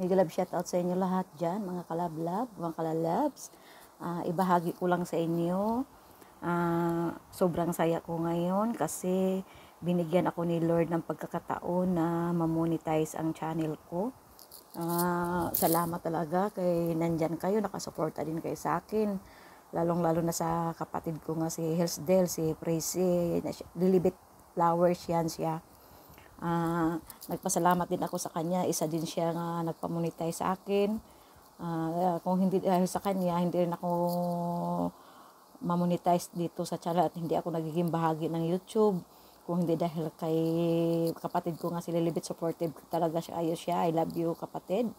Mega love shout out sa inyo lahat dyan, mga kalablab, mga kalalabs. Uh, ibahagi ko lang sa inyo. Uh, sobrang saya ko ngayon kasi binigyan ako ni Lord ng pagkakataon na mamonetize ang channel ko. Uh, salamat talaga kay nandyan kayo, nakasuporta din kayo sa akin. Lalong-lalo na sa kapatid ko nga si Hillsdale, si Praise, si Lilibet Flowers yan siya Uh, nagpasalamat din ako sa kanya. Isa din siya nga nagpamonetize sa akin. Uh, kung hindi dahil sa kanya, hindi rin ako mamonetize dito sa channel at hindi ako nagiging bahagi ng YouTube. Kung hindi dahil kay kapatid ko nga si Lilibit supportive talaga siya. Ayos siya. I love you kapatid.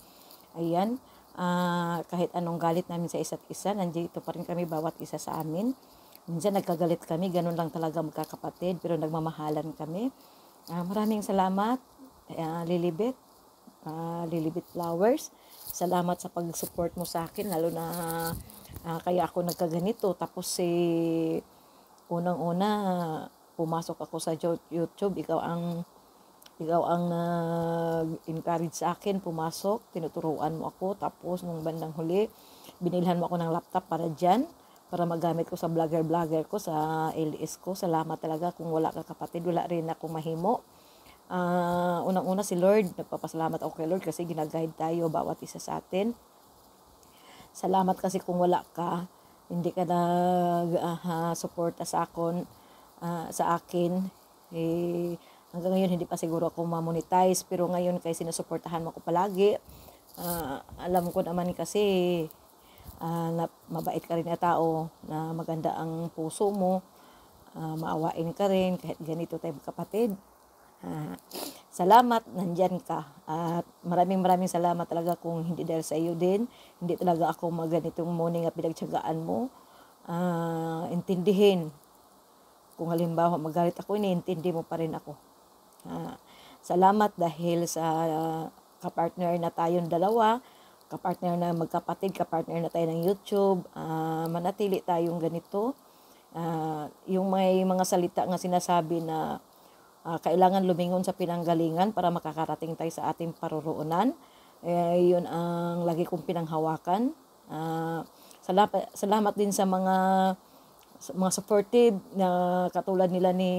Ayan. Uh, kahit anong galit namin sa isa't isa, nandito pa rin kami bawat isa sa amin. Minsan nagkagalit kami, ganun lang talaga magkakapatid, pero nagmamahalan kami. Uh, maraming salamat, uh, ah, Lilibit. uh, ah, Lilibet Flowers. Salamat sa pag-support mo sa akin, lalo na uh, kaya ako nagkaganito. Tapos si eh, unang-una, pumasok ako sa YouTube, ikaw ang ikaw ang nag-encourage sa akin, pumasok, tinuturuan mo ako, tapos nung bandang huli, binilhan mo ako ng laptop para dyan para magamit ko sa vlogger-vlogger ko, sa LS ko. Salamat talaga kung wala ka kapatid, wala rin ako mahimo. Uh, Unang-una si Lord, nagpapasalamat ako kay Lord kasi ginaguide tayo bawat isa sa atin. Salamat kasi kung wala ka, hindi ka nag-suporta ah, ah, uh, sa akin, uh, sa akin. Eh, hanggang ngayon hindi pa siguro ako ma-monetize pero ngayon kasi sinusuportahan mo ko palagi. Uh, alam ko naman kasi uh, mabait ka rin na tao, na maganda ang puso mo, uh, maawain ka rin kahit ganito tayo kapatid. Uh, salamat, nandyan ka. At uh, maraming maraming salamat talaga kung hindi dahil sa iyo din. Hindi talaga ako maganitong morning at pinagtsagaan mo. Uh, intindihin. Kung halimbawa magalit ako, iniintindi mo pa rin ako. Uh, salamat dahil sa uh, kapartner na tayong dalawa kapartner na magkapatid, kapartner na tayo ng YouTube, uh, manatili tayong ganito. Uh, yung may mga salita nga sinasabi na uh, kailangan lumingon sa pinanggalingan para makakarating tayo sa ating paruroonan. Eh, yun ang lagi kong pinanghawakan. Uh, salamat, salamat din sa mga sa mga supportive na katulad nila ni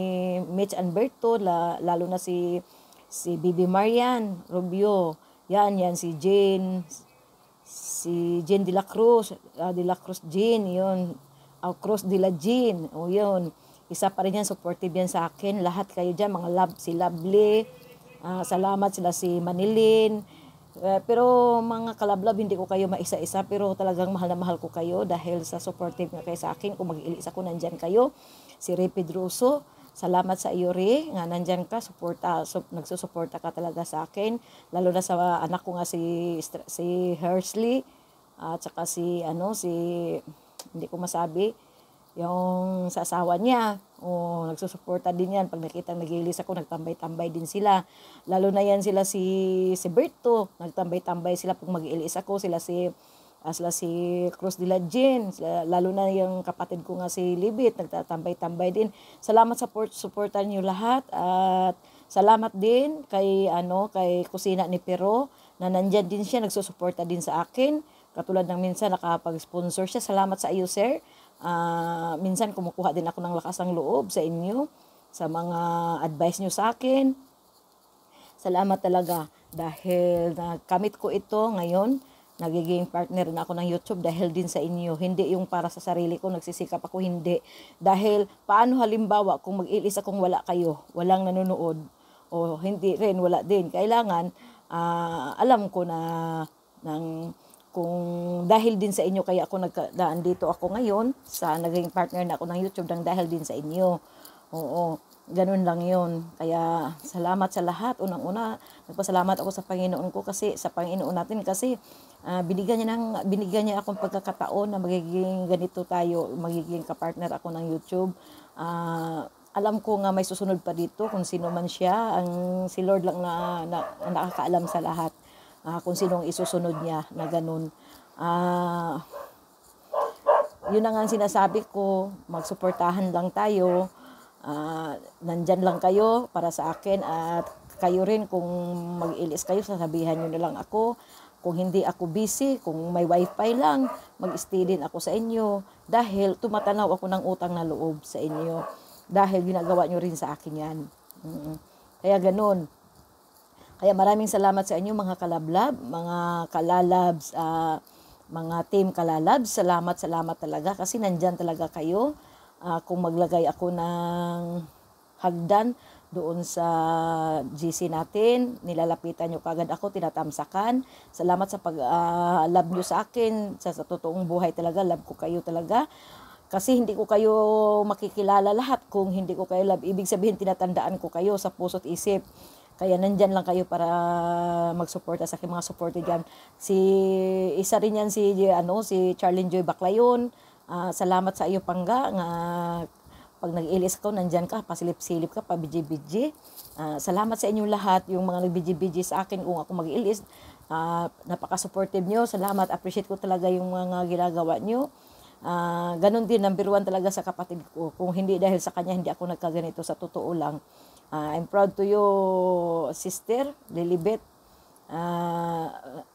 Mitch Alberto, la, lalo na si si Bibi Marian, Rubio, yan, yan si Jane, si Jean de la Cruz, uh, de la Cruz Jean, yun. Uh, Cruz de la Jean, o yun. Isa pa rin yan, supportive yan sa akin. Lahat kayo dyan, mga love, si Lovely, uh, salamat sila si Manilin, Uh, pero mga kalablab, hindi ko kayo maisa-isa pero talagang mahal na mahal ko kayo dahil sa supportive nga kayo sa akin. Kung mag-ilis ako, nandyan kayo. Si Ray Pedroso, Salamat sa iyo, Re, nga nandyan ka, suporta, so, nagsusuporta ka talaga sa akin, lalo na sa anak ko nga si, si Hersley, at uh, saka si, ano, si, hindi ko masabi, yung sa asawa niya, oh, nagsusuporta din yan. Pag nakita nagilis ako, nagtambay-tambay din sila. Lalo na yan sila si, si Berto, nagtambay-tambay sila pag mag ako, sila si asla si Cruz de la Jean, lalo na yung kapatid ko nga si Libit, nagtatambay-tambay din. Salamat sa support, supportan niyo lahat at salamat din kay ano kay kusina ni Pero na nandiyan din siya, nagsusuporta din sa akin. Katulad ng minsan nakapag-sponsor siya. Salamat sa iyo, sir. Uh, minsan kumukuha din ako ng lakas ng loob sa inyo, sa mga advice niyo sa akin. Salamat talaga dahil nakamit ko ito ngayon nagiging partner na ako ng YouTube dahil din sa inyo. Hindi yung para sa sarili ko, nagsisikap ako, hindi. Dahil paano halimbawa kung mag-ilis akong wala kayo, walang nanonood, o hindi rin, wala din. Kailangan, uh, alam ko na ng kung dahil din sa inyo kaya ako nagdaan dito ako ngayon sa naging partner na ako ng YouTube nang dahil din sa inyo. Oo. Ganun lang yun. Kaya salamat sa lahat. Unang-una, nagpasalamat ako sa Panginoon ko kasi sa Panginoon natin kasi uh, binigyan niya ng binigyan niya akong pagkakataon na magiging ganito tayo, magiging kapartner ako ng YouTube. Uh, alam ko nga may susunod pa dito kung sino man siya. Ang si Lord lang na, na, na nakakaalam sa lahat uh, kung sinong isusunod niya na ganun. Uh, yun na nga ang sinasabi ko, magsuportahan lang tayo uh, nandyan lang kayo para sa akin at kayo rin kung mag-ilis kayo, sasabihan nyo na lang ako. Kung hindi ako busy, kung may wifi lang, mag-stay din ako sa inyo. Dahil tumatanaw ako ng utang na loob sa inyo. Dahil ginagawa nyo rin sa akin yan. Kaya ganun. Kaya maraming salamat sa inyo mga kalablab, mga kalalabs, uh, mga team kalalabs. Salamat, salamat talaga kasi nandyan talaga kayo uh, kung maglagay ako ng hagdan doon sa GC natin, nilalapitan nyo kagad ako, tinatamsakan. Salamat sa pag-love ah, uh, nyo sa akin, sa, sa totoong buhay talaga, love ko kayo talaga. Kasi hindi ko kayo makikilala lahat kung hindi ko kayo love. Ibig sabihin, tinatandaan ko kayo sa puso't isip. Kaya nandyan lang kayo para magsuporta sa aking mga supporter dyan. Si, isa rin yan si, ano, si Charlene Joy Baclayon uh, salamat sa iyo pangga nga pag nag-ilis ko nandiyan ka pasilip-silip ka pa biji-biji uh, ah, salamat sa inyo lahat yung mga nagbiji-biji sa akin kung ako mag-ilis uh, napaka-supportive nyo salamat appreciate ko talaga yung mga ginagawa nyo uh, ganun din number one talaga sa kapatid ko kung hindi dahil sa kanya hindi ako nagkaganito sa totoo lang uh, I'm proud to you sister Lilibet uh,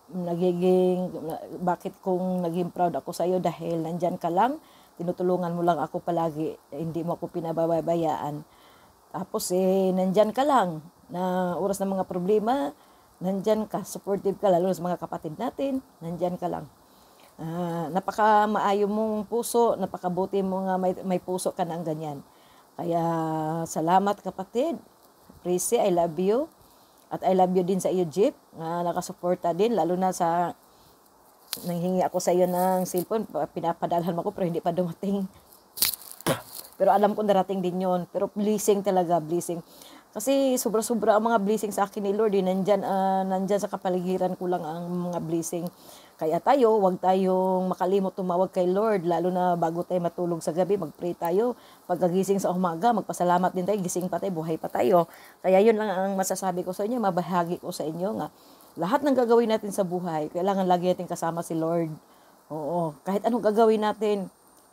nagiging bakit kung naging proud ako sa iyo dahil nandyan ka lang tinutulungan mo lang ako palagi hindi mo ako pinababayaan tapos eh nandyan ka lang na oras ng mga problema nandyan ka supportive ka lalo sa mga kapatid natin nandyan ka lang uh, ah, napaka maayo mong puso napakabuti mo nga may, may puso ka ng ganyan kaya salamat kapatid Prissy, I love you. At I love you din sa iyo, Jeep, na nakasuporta din, lalo na sa nanghingi ako sa iyo ng cellphone, pinapadalhan mo ako, pero hindi pa dumating. Pero alam ko darating din yon Pero blessing talaga, blessing. Kasi sobra-sobra ang mga blessing sa akin ni Lord. Eh. Nandyan, uh, nandyan sa kapaligiran ko lang ang mga blessing. Kaya tayo, wag tayong makalimot tumawag kay Lord, lalo na bago tayo matulog sa gabi, magpray tayo. Pagkagising sa umaga, magpasalamat din tayo, gising pa tayo, buhay pa tayo. Kaya yun lang ang masasabi ko sa inyo, mabahagi ko sa inyo nga. Lahat ng gagawin natin sa buhay, kailangan lagi natin kasama si Lord. Oo, kahit anong gagawin natin,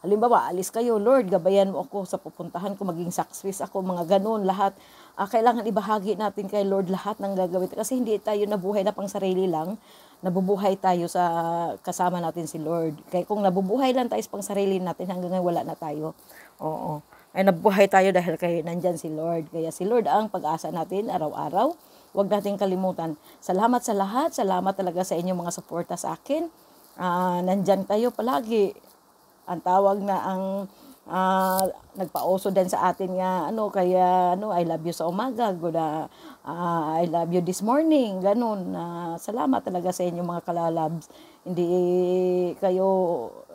Halimbawa, alis kayo, Lord, gabayan mo ako sa pupuntahan ko, maging success ako, mga ganun, lahat. Uh, kailangan ibahagi natin kay Lord lahat ng gagawin. Kasi hindi tayo nabuhay na pang sarili lang, nabubuhay tayo sa kasama natin si Lord. Kaya kung nabubuhay lang tayo sa pang sarili natin, hanggang ngayon wala na tayo. Oo. Ay nabuhay tayo dahil kay nandyan si Lord. Kaya si Lord ang pag-asa natin araw-araw. Huwag natin kalimutan. Salamat sa lahat. Salamat talaga sa inyong mga suporta sa akin. Uh, nandyan kayo palagi ang tawag na ang uh, ah, nagpaoso din sa atin nga ano kaya ano I love you sa umaga good uh, I love you this morning ganun na uh, salamat talaga sa inyo mga kalalabs hindi kayo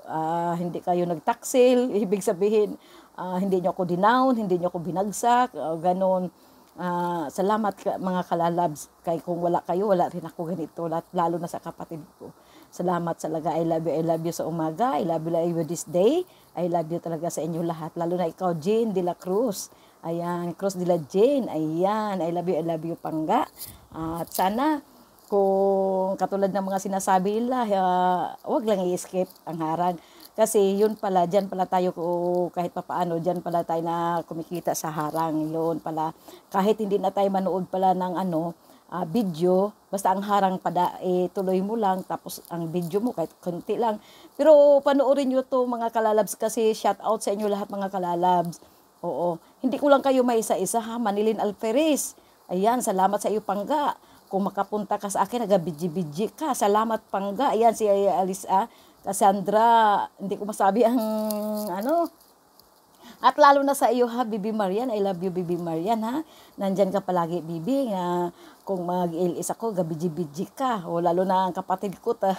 uh, hindi kayo nagtaksil ibig sabihin uh, hindi niyo ako dinown hindi niyo ako binagsak uh, ganun uh, salamat ka, mga kalalabs kay kung wala kayo wala rin ako ganito lalo na sa kapatid ko Salamat talaga. I love you. I love you sa umaga. I love you, love you this day. I love you talaga sa inyo lahat. Lalo na ikaw, Jane de la Cruz. Ayan, Cruz de la Jane. Ayan, I love you, I love you, Pangga. At sana, kung katulad ng mga sinasabi nila, uh, ah, wag lang i-escape ang harang. Kasi yun pala, dyan pala tayo kahit papaano, dyan pala tayo na kumikita sa harang. Yun pala, kahit hindi na tayo manood pala ng ano, uh, video, basta ang harang pada eh, tuloy mo lang tapos ang video mo kahit konti lang. Pero panoorin niyo to mga kalalabs kasi shout out sa inyo lahat mga kalalabs. Oo, hindi ko lang kayo maisa-isa isa ha, Manilin Alferes. Ayan, salamat sa iyo pangga. Kung makapunta ka sa akin, nagabidji-bidji ka. Salamat pangga. Ayan si Alice ah. Cassandra, hindi ko masabi ang ano, at lalo na sa iyo ha, Bibi Marian. I love you, Bibi Marian ha. Nandyan ka palagi, Bibi. Nga, kung mag-ilis ako, gabiji-biji ka. O lalo na ang kapatid ko. Ta.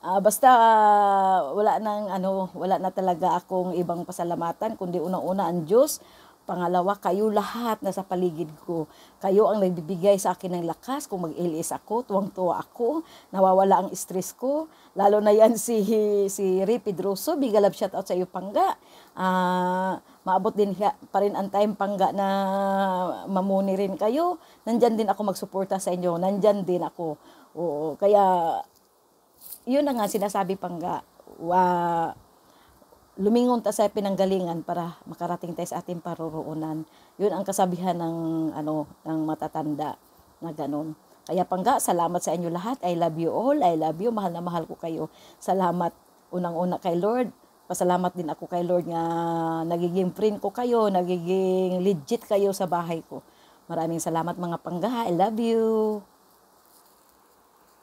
uh, basta uh, wala nang ano, wala na talaga akong ibang pasalamatan kundi unang-una ang Diyos. Pangalawa, kayo lahat na sa paligid ko. Kayo ang nagbibigay sa akin ng lakas kung mag-ilis ako, tuwang-tuwa ako, nawawala ang stress ko. Lalo na yan si, si Ray Pedroso, bigalab shoutout sa iyo, Pangga. Ah... Uh, maabot din pa rin ang time pangga na mamuni rin kayo. Nandyan din ako magsuporta sa inyo. Nandyan din ako. Oo, kaya, yun na nga sinasabi pangga. Wa, lumingon ta sa pinanggalingan para makarating tayo sa ating paruroonan. Yun ang kasabihan ng, ano, ng matatanda na ganun. Kaya pangga, salamat sa inyo lahat. I love you all. I love you. Mahal na mahal ko kayo. Salamat unang-una kay Lord Pasalamat din ako kay Lord nga nagiging friend ko kayo, nagiging legit kayo sa bahay ko. Maraming salamat mga panggaha. I love you.